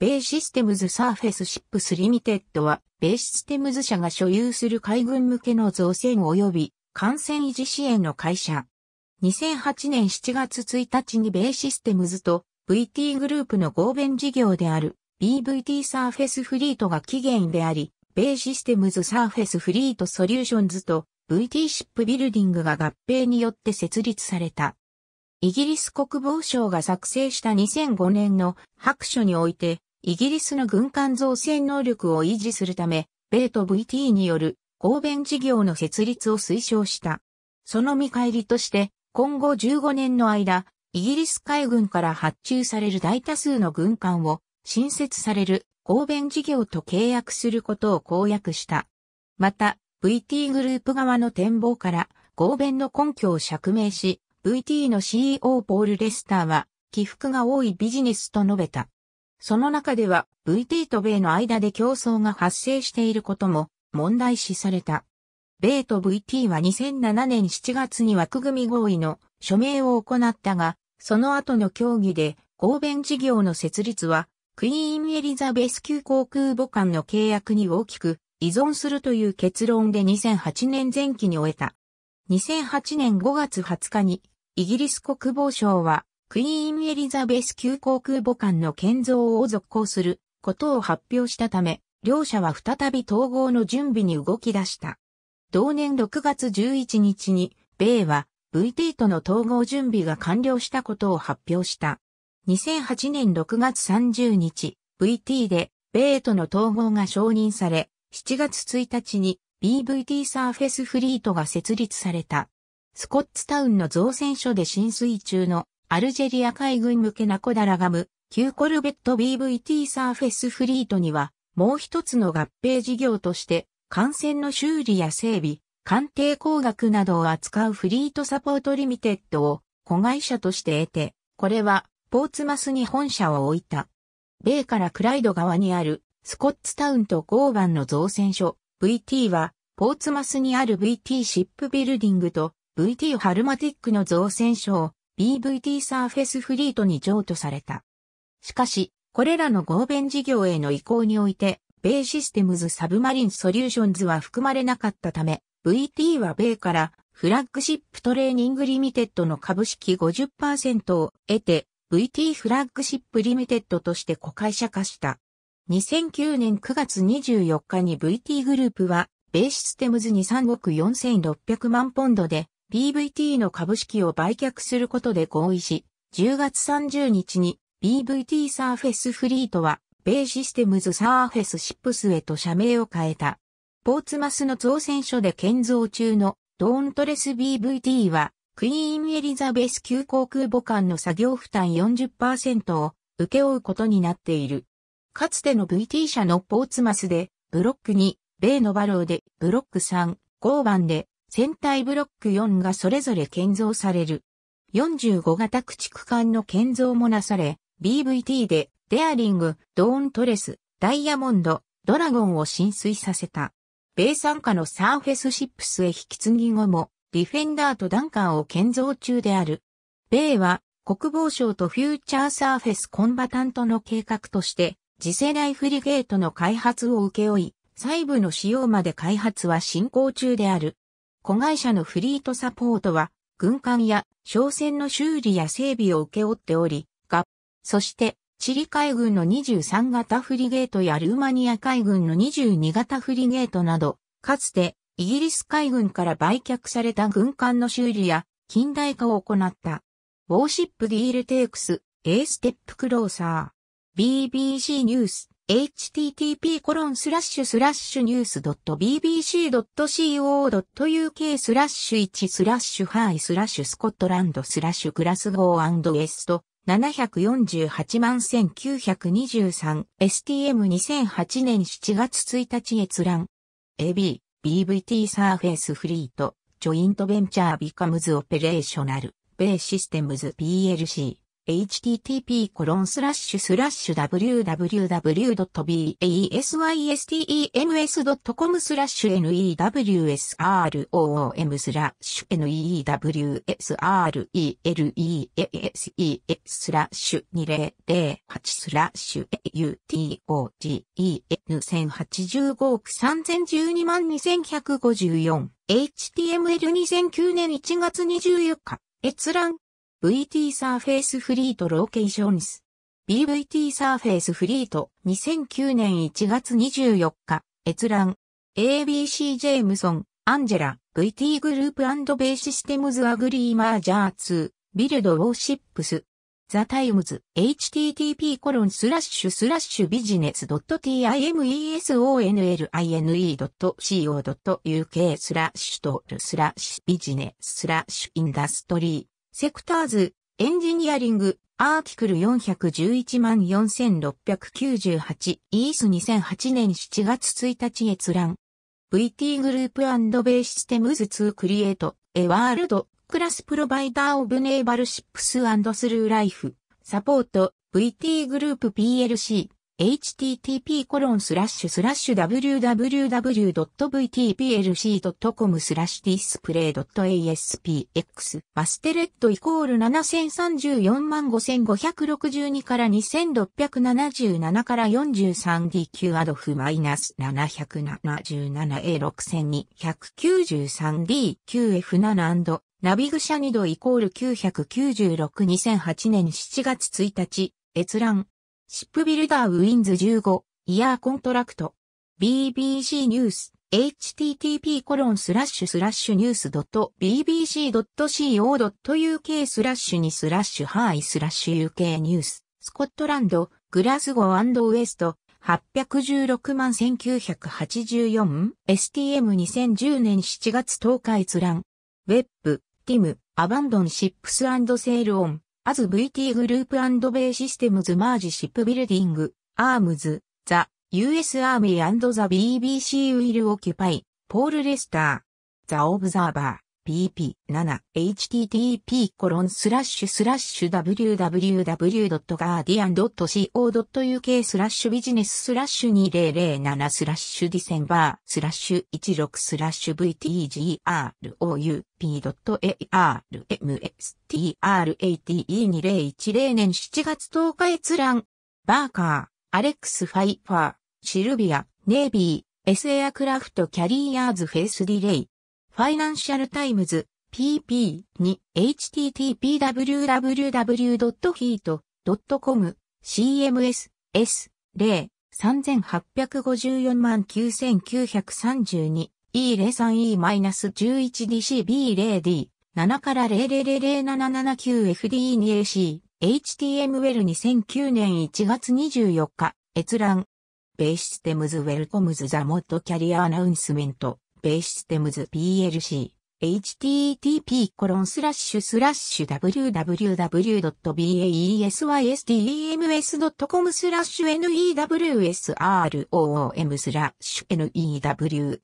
ベイシステムズサーフェスシップスリミテッドは、ベイシステムズ社が所有する海軍向けの造船及び艦船維持支援の会社。2008年7月1日にベイシステムズと VT グループの合弁事業である BVT サーフェスフリートが起源であり、ベイシステムズサーフェスフリートソリューションズと VT シップビルディングが合併によって設立された。イギリス国防省が作成した2005年の白書において、イギリスの軍艦造船能力を維持するため、米と VT による合弁事業の設立を推奨した。その見返りとして、今後15年の間、イギリス海軍から発注される大多数の軍艦を新設される合弁事業と契約することを公約した。また、VT グループ側の展望から合弁の根拠を釈明し、VT の CEO ポール・レスターは、起伏が多いビジネスと述べた。その中では VT と米の間で競争が発生していることも問題視された。米と VT は2007年7月に枠組み合意の署名を行ったが、その後の協議で合弁事業の設立はクイーンエリザベス級航空母艦の契約に大きく依存するという結論で2008年前期に終えた。2008年5月20日にイギリス国防省はクイーンエリザベス級航空母艦の建造を続行することを発表したため、両者は再び統合の準備に動き出した。同年6月11日に、米は VT との統合準備が完了したことを発表した。2008年6月30日、VT で米との統合が承認され、7月1日に BVT サーフェスフリートが設立された。スコッツタウンの造船所で浸水中のアルジェリア海軍向けナコダラガム、旧コルベット BVT サーフェスフリートには、もう一つの合併事業として、艦船の修理や整備、艦艇工学などを扱うフリートサポートリミテッドを子会社として得て、これはポーツマスに本社を置いた。米からクライド側にあるスコッツタウンとゴーバンの造船所 VT はポーツマスにある VT シップビルディングと VT ハルマティックの造船所を BVT サーフェスフリートに譲渡された。しかし、これらの合弁事業への移行において、米システムズサブマリンソリューションズは含まれなかったため、VT は米からフラッグシップトレーニングリミテッドの株式50%を得て、VT フラッグシップリミテッドとして子会社化した。2009年9月24日に VT グループは、米システムズに3億4600万ポンドで BVT の株式を売却することで合意し、10月30日に BVT サーフェスフリートは、米システムズサーフェスシップスへと社名を変えた。ポーツマスの造船所で建造中のドーントレス BVT は、クイーンエリザベス級航空母艦の作業負担40%を受け負うことになっている。かつての VT 社のポーツマスで、ブロック2、米のバローで、ブロック3、5番で、船体ブロック4がそれぞれ建造される。45型駆逐艦の建造もなされ、BVT でデアリング、ドーントレス、ダイヤモンド、ドラゴンを浸水させた。米参加のサーフェスシップスへ引き継ぎ後も、ディフェンダーとダンカーを建造中である。米は国防省とフューチャーサーフェスコンバタントの計画として、次世代フリゲートの開発を請け負い、細部の使用まで開発は進行中である。子会社のフリートサポートは、軍艦や商船の修理や整備を請け負っており、が、そして、チリ海軍の23型フリゲートやルーマニア海軍の22型フリゲートなど、かつて、イギリス海軍から売却された軍艦の修理や近代化を行った。ウォーシップディールテイクス、A ステップクローサー。BBC ニュース。http://news.bbc.co.uk スラッシュ1スラッシュハイスラッシュスコットランドスラッシュグラスゴーウエスト748万1923 STM2008 年7月1日閲覧 AB BVT サーフェイスフリートジョイントベンチャービカムズオペレーショナルベーシステムズ PLC h t t p w w w b a s y s t e m s c o m スラッシュ newsroom スラッシュ n e w s r e l e e s スラッシュ2008スラッシュ autogen1085 億3012万2154 html2009 年1月24日閲覧 VT サーフェイスフリートローケーションズ。BVT サーフェイスフリート2009年1月24日、閲覧。ABC ジェームソン、アンジェラ、VT グループベイシステムズアグリーマージャー2、ビルドウォーシップス。ザタイムズ、http コロンスラッシュスラッシュビジネス .timesonline.co.uk スラッシュトールスラッシュビジネススラッシュインダストリーセクターズ、エンジニアリング、アーティクル4114698、イース2008年7月1日閲覧。VT グループベイシステムズ2クリエイト、エワールド、クラスプロバイダーオブネーバルシップススルーライフ、サポート、VT グループ PLC。http://www.vtplc.com スラッシュディスプレイ .aspx マステレットイコール70345562から2677から 43DQ アドフマイナス 777A6293DQF7& ナビグシャニドイコール9962008年7月1日閲覧シップビルダーウィンズ15、イヤーコントラクト。BBC ニュース、http コロンスラッシュスラッシュニュース .bbc.co.uk スラッシュにスラッシュハイスラッシュ UK ニュース、スコットランド、グラスゴーウエスト、816万 1984STM2010 年7月10日閲覧。ウェップ、ティム、アバンドンシップスセールオン。アズ VT グループベイシステムズマージシップビルディング、アームズ、ザ、US アーミーザ・ BBC ウィル・オキュパイ、ポール・レスター、ザ・オブザーバー。http://www.guardian.co.uk コロンスラッシュスラッシュ w w w c o u k スラッシュビジネススラッシュ2007スラッシュディセンバースラッシュ16スラッシュ VTGROUP.ARMSTRATE2010 年7月10日閲覧バーカー、アレックス・ファイファー、シルビア、ネイビー、スエアクラフトキャリーアーズフェイスディレイ。ファイナンシャルタイムズ PP に http://www.heat.com CMS S 八百五十四万九九千百三十二 e 零三 e 十一 d c b 零 d 七から零零零七七九 f d 二 a c h t m l 二千九年一月二十四日閲覧ベーシステムズウェルコムズザモットキャリアアナウンスメントベイシステムズ PLC http コロンスラッシュスラッシュ www.baesysdems.com スラッシュ newsroom スラッシュ newsreleases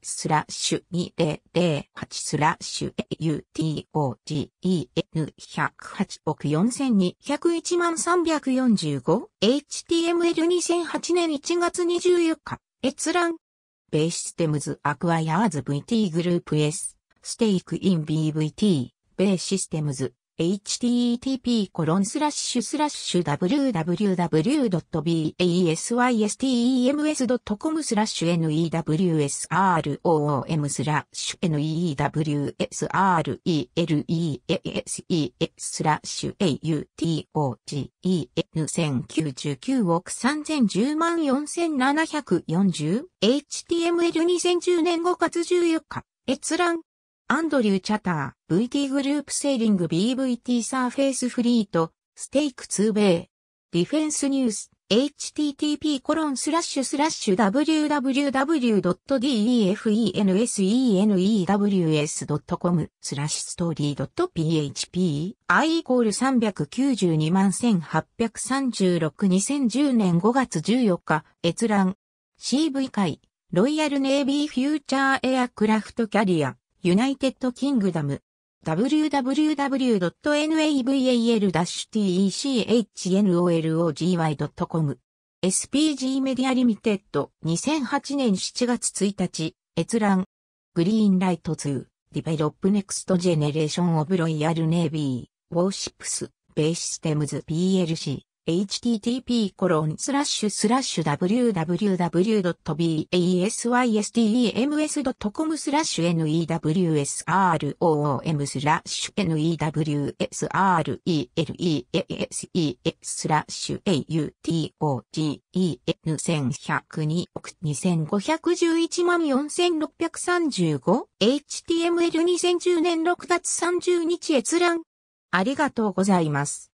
スラッシュ2008スラッシュ autogen108 億4201万 345html2008 年1月24日閲覧。ベイシステムズアクアヤアーズ VT グループ S ステイクイン BVT ベイシステムズ http://www.basystems.com スラッシュ newsroom スラッシュ newsreleases スラッシュ autogen1099 億3010万4740 html2010 年5月14日閲覧アンドリュー・チャター、VT グループセーリング BVT サーフェイスフリート、ステイク2イ。ディフェンスニュース、http コロンスラッシュスラッシュ www.defensenews.com スラッシュストーリー .php i イコール392万1836 2010年5月14日閲覧 CV 会ロイヤルネイビーフューチャーエアクラフトキャリアユナイテッドキングダム、www.naval-technology.com SPG メディアリミテッド2008年7月1日閲覧グリーンライト2ディベロップネクストジェネレーションオブロイヤルネイビーウォーシップスベイシステムズ PLC http://www.baesystems.com スラッシュ newsroom スラッシュ newsreleases スラッシュ autogen1102 億2511万4635 html2010 年6月30日閲覧ありがとうございます。